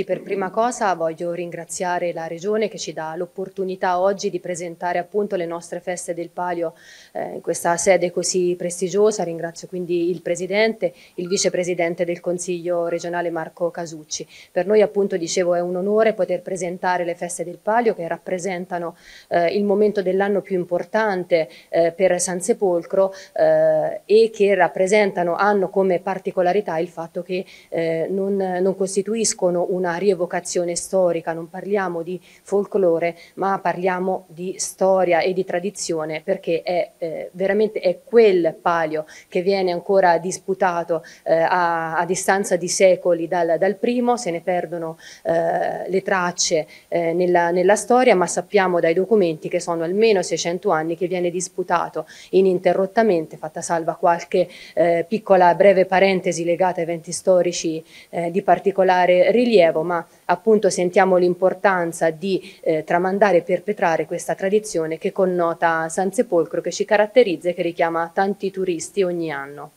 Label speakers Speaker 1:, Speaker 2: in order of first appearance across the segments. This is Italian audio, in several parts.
Speaker 1: Sì, per prima cosa voglio ringraziare la Regione che ci dà l'opportunità oggi di presentare appunto le nostre feste del Palio eh, in questa sede così prestigiosa. Ringrazio quindi il Presidente, il Vicepresidente del Consiglio regionale Marco Casucci. Per noi appunto, dicevo, è un onore poter presentare le feste del Palio che rappresentano eh, il momento dell'anno più importante eh, per San Sepolcro eh, e che rappresentano, hanno come particolarità il fatto che eh, non, non costituiscono una una rievocazione storica, non parliamo di folklore, ma parliamo di storia e di tradizione perché è eh, veramente è quel palio che viene ancora disputato eh, a, a, distanza di secoli dal, dal primo, se ne perdono eh, le tracce eh, nella, nella storia, ma sappiamo dai documenti che sono almeno 600 anni che viene disputato ininterrottamente, fatta salva qualche eh, piccola breve parentesi legata a eventi storici eh, di particolare rilievo, tempo, ma appunto sentiamo l'importanza di eh, tramandare e perpetrare questa tradizione che connota Sansepolcro, che ci caratterizza e che richiama tanti turisti ogni anno.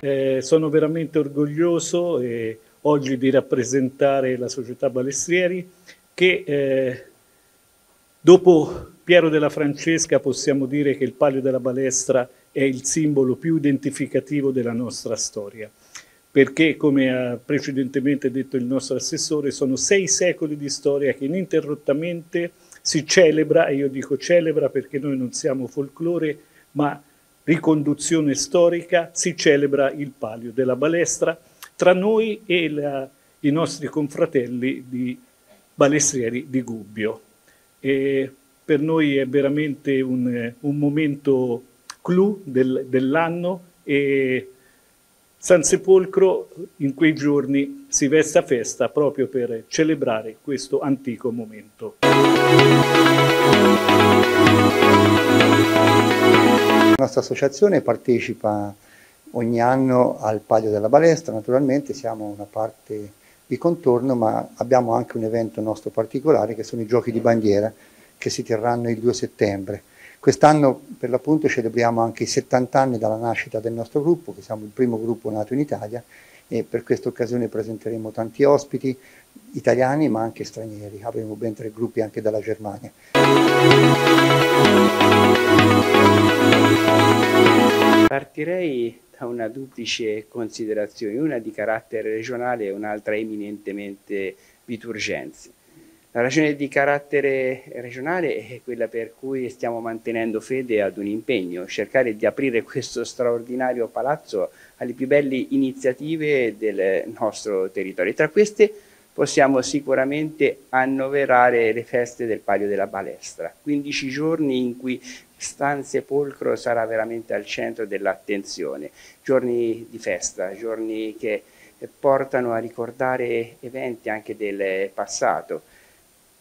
Speaker 2: Eh, sono veramente orgoglioso eh, oggi di rappresentare la società Balestrieri che eh, dopo Piero della Francesca possiamo dire che il Palio della Balestra è il simbolo più identificativo della nostra storia perché, come ha precedentemente detto il nostro assessore, sono sei secoli di storia che ininterrottamente si celebra, e io dico celebra perché noi non siamo folklore, ma riconduzione storica, si celebra il palio della balestra tra noi e la, i nostri confratelli di balestrieri di Gubbio. E per noi è veramente un, un momento clou del, dell'anno e San Sepolcro in quei giorni si veste a festa proprio per celebrare questo antico momento.
Speaker 3: La nostra associazione partecipa ogni anno al Palio della Balestra, naturalmente siamo una parte di contorno ma abbiamo anche un evento nostro particolare che sono i giochi di bandiera che si terranno il 2 settembre. Quest'anno per l'appunto celebriamo anche i 70 anni dalla nascita del nostro gruppo, che siamo il primo gruppo nato in Italia e per questa occasione presenteremo tanti ospiti italiani ma anche stranieri, avremo ben tre gruppi anche dalla Germania. Partirei da una duplice considerazione, una di carattere regionale e un'altra eminentemente Viturgenzi. La ragione di carattere regionale è quella per cui stiamo mantenendo fede ad un impegno, cercare di aprire questo straordinario palazzo alle più belle iniziative del nostro territorio. Tra queste possiamo sicuramente annoverare le feste del Palio della Balestra, 15 giorni in cui Stanze Polcro sarà veramente al centro dell'attenzione, giorni di festa, giorni che portano a ricordare eventi anche del passato,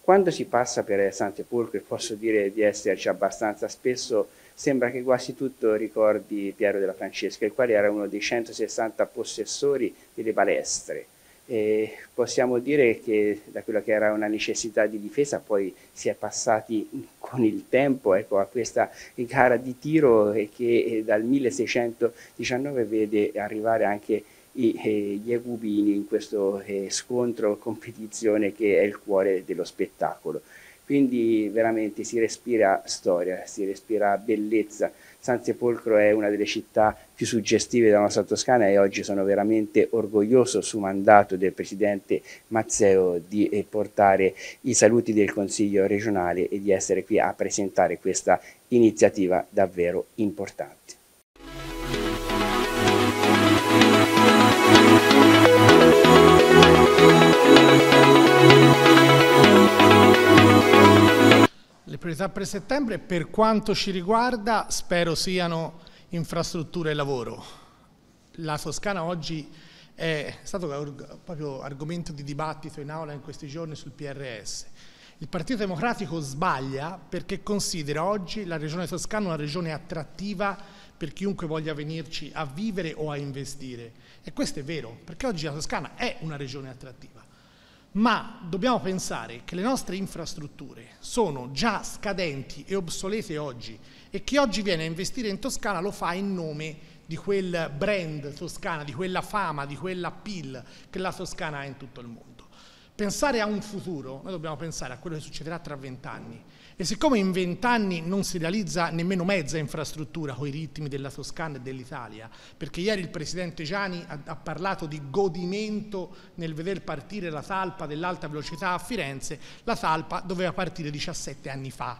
Speaker 3: quando si passa per San Sepolcro, e posso dire di esserci abbastanza spesso, sembra che quasi tutto ricordi Piero della Francesca, il quale era uno dei 160 possessori delle balestre. E possiamo dire che da quella che era una necessità di difesa poi si è passati con il tempo ecco, a questa gara di tiro che eh, dal 1619 vede arrivare anche eh, gli Egubini in questo eh, scontro competizione che è il cuore dello spettacolo. Quindi veramente si respira storia, si respira bellezza. San Sepolcro è una delle città più suggestive della nostra Toscana e oggi sono veramente orgoglioso su mandato del Presidente Mazzeo di eh, portare i saluti del Consiglio regionale e di essere qui a presentare questa iniziativa davvero importante.
Speaker 2: Le priorità per settembre, per quanto ci riguarda, spero siano infrastrutture e lavoro. La Toscana oggi è stato proprio argomento di dibattito in aula in questi giorni sul PRS. Il Partito Democratico sbaglia perché considera oggi la regione toscana una regione attrattiva per chiunque voglia venirci a vivere o a investire. E questo è vero, perché oggi la Toscana è una regione attrattiva ma dobbiamo pensare che le nostre infrastrutture sono già scadenti e obsolete oggi e chi oggi viene a investire in Toscana lo fa in nome di quel brand Toscana, di quella fama, di quella pill che la Toscana ha in tutto il mondo. Pensare a un futuro, noi dobbiamo pensare a quello che succederà tra vent'anni. E siccome in vent'anni non si realizza nemmeno mezza infrastruttura con i ritmi della Toscana e dell'Italia, perché ieri il presidente Gianni ha, ha, parlato di godimento nel veder partire la talpa dell'alta velocità a Firenze, la talpa doveva partire 17 anni fa.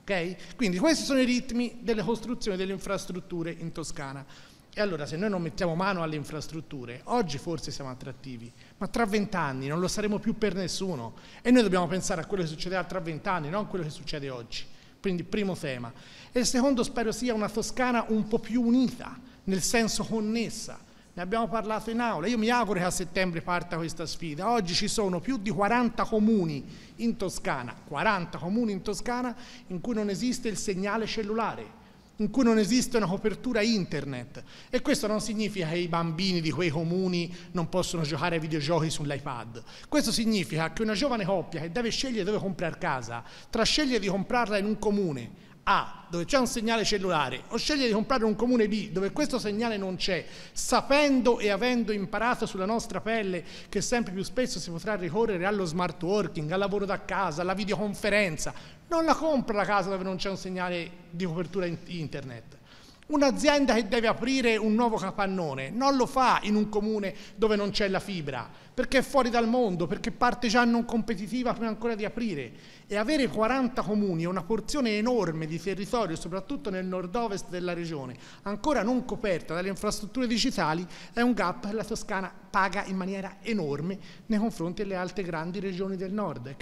Speaker 2: Okay? Quindi questi sono i ritmi delle costruzioni delle infrastrutture in Toscana. E allora se noi non mettiamo mano alle infrastrutture, oggi forse siamo attrattivi, ma tra vent'anni non lo saremo più per nessuno. E noi dobbiamo pensare a quello che succederà tra vent'anni, non a quello che succede oggi. Quindi primo tema. E il secondo spero sia una Toscana un po' più unita, nel senso connessa. Ne abbiamo parlato in aula. Io mi auguro che a settembre parta questa sfida. Oggi ci sono più di 40 comuni in Toscana, 40 comuni in Toscana in cui non esiste il segnale cellulare in cui non esiste una copertura internet. E questo non significa che i bambini di quei comuni non possono giocare ai videogiochi sull'iPad. Questo significa che una giovane coppia che deve scegliere dove comprare casa, tra scegliere di comprarla in un comune a, dove c'è un segnale cellulare, o scegliere di comprare un comune B, dove questo segnale non c'è, sapendo e avendo imparato sulla nostra pelle che sempre più spesso si potrà ricorrere allo smart working, al lavoro da casa, alla videoconferenza, non la compra la casa dove non c'è un segnale di copertura internet. Un'azienda che deve aprire un nuovo capannone non lo fa in un comune dove non c'è la fibra, perché è fuori dal mondo, perché parte già non competitiva prima ancora di aprire. E avere 40 comuni e una porzione enorme di territorio, soprattutto nel nord-ovest della regione, ancora non coperta dalle infrastrutture digitali, è un gap che la Toscana paga in maniera enorme nei confronti delle altre grandi regioni del nord.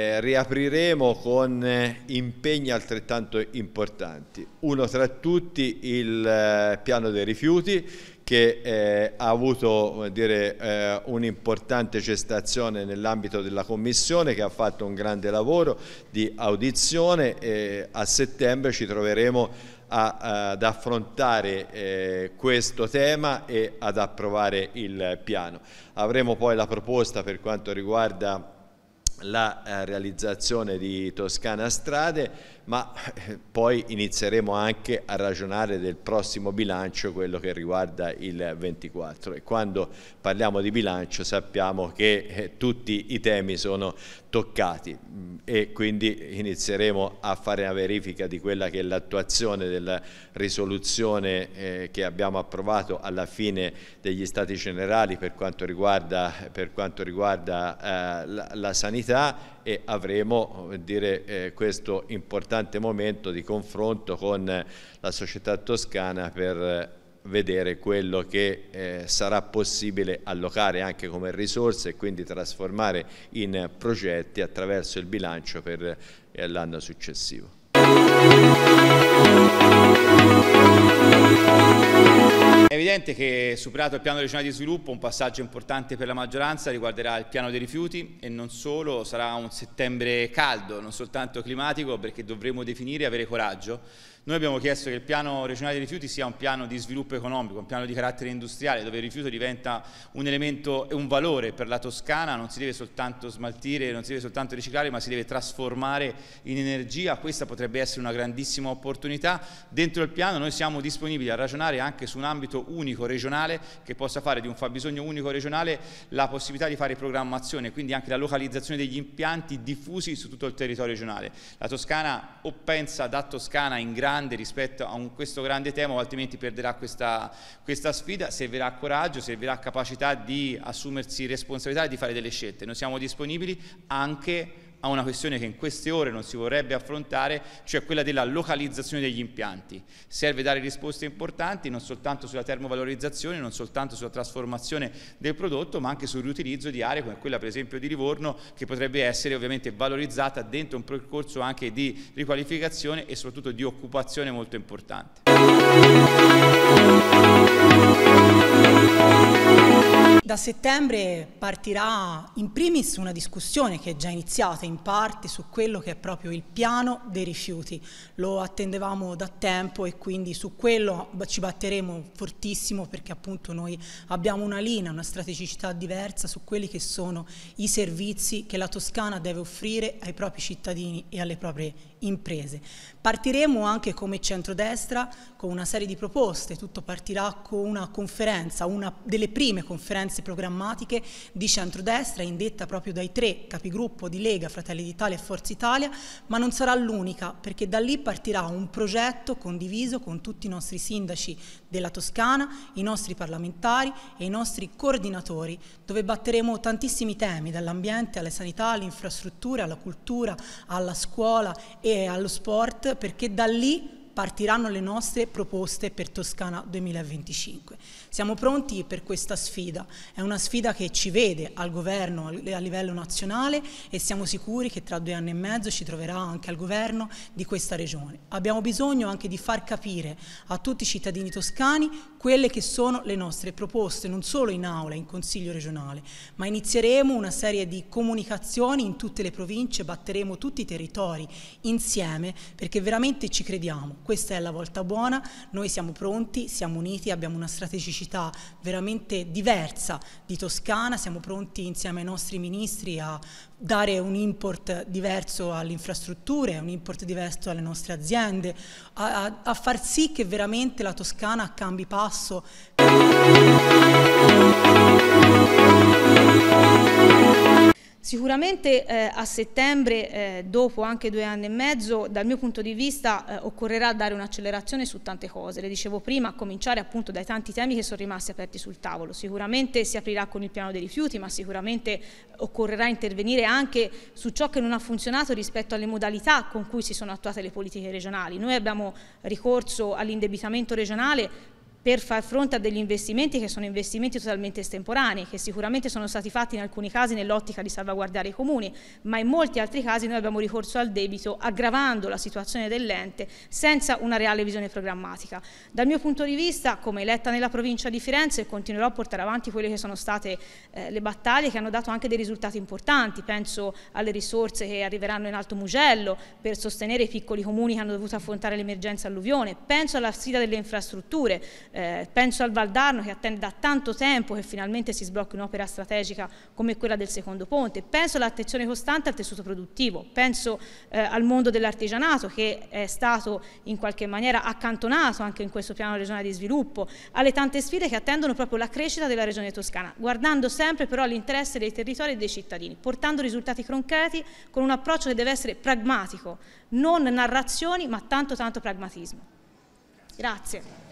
Speaker 4: Eh, riapriremo con eh, impegni altrettanto importanti. Uno tra tutti il eh, piano dei rifiuti che eh, ha avuto eh, un'importante gestazione nell'ambito della Commissione che ha fatto un grande lavoro di audizione e a settembre ci troveremo a, ad affrontare eh, questo tema e ad approvare il piano. Avremo poi la proposta per quanto riguarda la eh, realizzazione di Toscana Strade, ma eh, poi inizieremo anche a ragionare del prossimo bilancio, quello che riguarda il 24. E quando parliamo di bilancio sappiamo che eh, tutti i temi sono toccati mm, e quindi inizieremo a fare una verifica di quella che è l'attuazione della risoluzione che abbiamo approvato alla fine degli Stati Generali per quanto riguarda, per quanto riguarda la sanità sanità e avremo eh, dire, eh, questo importante momento di confronto con eh, la società toscana per eh, vedere quello che eh, sarà possibile allocare anche come risorse e quindi trasformare in progetti attraverso il bilancio per eh, l'anno successivo.
Speaker 5: evidente che superato il piano regionale di sviluppo un passaggio importante per la maggioranza riguarderà il piano dei rifiuti e non solo, sarà un settembre caldo, non soltanto climatico perché dovremo definire e avere coraggio noi abbiamo chiesto che il piano regionale dei rifiuti sia un piano di sviluppo economico, un piano di carattere industriale, dove il rifiuto diventa un elemento e un valore per la Toscana, non si deve soltanto smaltire, non si deve soltanto riciclare, ma si deve trasformare in energia. Questa potrebbe essere una grandissima opportunità. Dentro il piano noi siamo disponibili a ragionare anche su un ambito unico regionale che possa fare di un fabbisogno unico regionale la possibilità di fare programmazione, quindi anche la localizzazione degli impianti diffusi su tutto il territorio regionale. La Toscana o pensa da Toscana in grande grande rispetto a un, questo grande tema o altrimenti perderà questa, questa sfida, servirà coraggio, servirà capacità di assumersi responsabilità e di fare delle scelte. Noi siamo disponibili anche a una questione che in queste ore non si vorrebbe affrontare, cioè quella della localizzazione degli impianti. Serve dare risposte importanti non soltanto sulla termovalorizzazione, non soltanto sulla trasformazione del prodotto, ma anche sul riutilizzo di aree come quella per esempio di Livorno, che potrebbe essere ovviamente valorizzata dentro un percorso anche di riqualificazione e soprattutto di occupazione molto importante.
Speaker 6: Da settembre partirà in primis una discussione che è già iniziata in parte su quello che è proprio il piano dei rifiuti. Lo attendevamo da tempo e quindi su quello ci batteremo fortissimo perché appunto noi abbiamo una linea, una strategicità diversa su quelli che sono i servizi che la Toscana deve offrire ai propri cittadini e alle proprie imprese imprese. Partiremo anche come centrodestra con una serie di proposte, tutto partirà con una conferenza, una delle prime conferenze programmatiche di centrodestra indetta proprio dai tre capigruppo di Lega, Fratelli d'Italia e Forza Italia, ma non sarà l'unica perché da lì partirà un progetto condiviso con tutti i nostri sindaci della Toscana, i nostri parlamentari e i nostri coordinatori, dove batteremo tantissimi temi, dall'ambiente alla sanità, alle infrastrutture, alla cultura, alla scuola e allo sport, perché da lì partiranno le nostre proposte per Toscana 2025. Siamo pronti per questa sfida, è una sfida che ci vede al governo a livello nazionale e siamo sicuri che tra due anni e mezzo ci troverà anche al governo di questa regione. Abbiamo bisogno anche di far capire a tutti i cittadini toscani quelle che sono le nostre proposte, non solo in aula, in consiglio regionale, ma inizieremo una serie di comunicazioni in tutte le province, batteremo tutti i territori insieme perché veramente ci crediamo questa è la volta buona, noi siamo pronti, siamo uniti, abbiamo una strategicità veramente diversa di Toscana, siamo pronti insieme ai nostri ministri a dare un import diverso alle infrastrutture, un import diverso alle nostre aziende, a, a, a far sì che veramente la Toscana cambi passo.
Speaker 7: Sicuramente eh, a settembre, eh, dopo anche due anni e mezzo, dal mio punto di vista eh, occorrerà dare un'accelerazione su tante cose. Le dicevo prima, a cominciare appunto dai tanti temi che sono rimasti aperti sul tavolo. Sicuramente si aprirà con il piano dei rifiuti, ma sicuramente eh, occorrerà intervenire anche su ciò che non ha funzionato rispetto alle modalità con cui si sono attuate le politiche regionali. Noi abbiamo ricorso all'indebitamento regionale per far fronte a degli investimenti che sono investimenti totalmente estemporanei, che sicuramente sono stati fatti in alcuni casi nell'ottica di salvaguardare i comuni, ma in molti altri casi noi abbiamo ricorso al debito aggravando la situazione dell'ente senza una reale visione programmatica. Dal mio punto di vista, come eletta nella provincia di Firenze, continuerò a portare avanti quelle che sono state eh, le battaglie che hanno dato anche dei risultati importanti, penso alle risorse che arriveranno in Alto Mugello per sostenere i piccoli comuni che hanno dovuto affrontare l'emergenza alluvione, penso alla sfida delle infrastrutture, eh, penso al Valdarno che attende da tanto tempo che finalmente si sblocchi un'opera strategica come quella del secondo ponte, penso all'attenzione costante al tessuto produttivo, penso eh, al mondo dell'artigianato che è stato in qualche maniera accantonato anche in questo piano regionale di sviluppo, alle tante sfide che attendono proprio la crescita della regione toscana, guardando sempre però all'interesse dei territori e dei cittadini, portando risultati concreti con un approccio che deve essere pragmatico, non narrazioni ma tanto tanto pragmatismo.
Speaker 8: Grazie.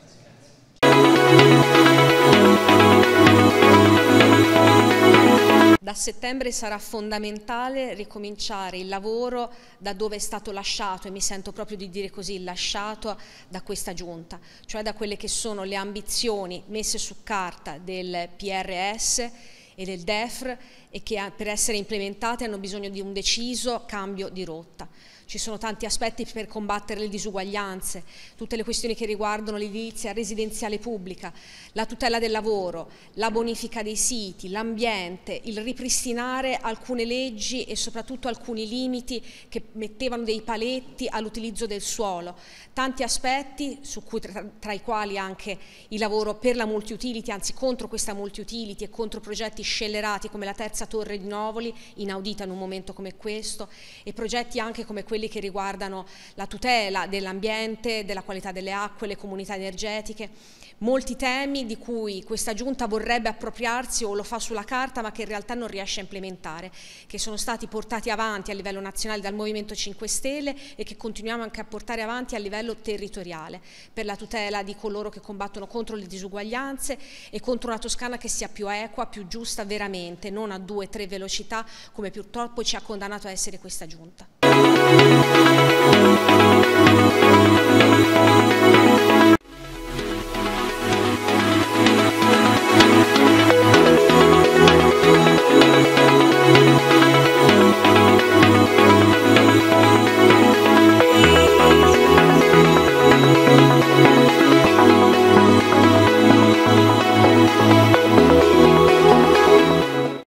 Speaker 8: Da settembre sarà fondamentale ricominciare il lavoro da dove è stato lasciato, e mi sento proprio di dire così, lasciato da questa giunta, cioè da quelle che sono le ambizioni messe su carta del PRS e del DEFR e che ah, per essere implementate hanno bisogno di un deciso cambio di rotta. Ci sono tanti aspetti per combattere le disuguaglianze, tutte le questioni che riguardano l'edilizia residenziale pubblica, la tutela del lavoro, la bonifica dei siti, l'ambiente, il ripristinare alcune leggi e soprattutto alcuni limiti che mettevano dei paletti all'utilizzo del suolo. Tanti aspetti, cui, tra, tra i quali anche il lavoro per la multi-utility, anzi contro questa multi-utility e contro progetti scellerati come la terza terza torre di Novoli, inaudita in un momento come questo, e progetti anche come quelli che riguardano la tutela dell'ambiente, della qualità delle acque, le comunità energetiche, molti temi di cui questa giunta vorrebbe appropriarsi o lo fa sulla carta ma che in realtà non riesce a implementare, che sono stati portati avanti a livello nazionale dal Movimento 5 Stelle e che continuiamo anche a portare avanti a livello territoriale per la tutela di coloro che combattono contro le disuguaglianze e contro una Toscana che sia più equa, più giusta veramente, non a due, tre velocità come purtroppo ci ha condannato a essere questa giunta.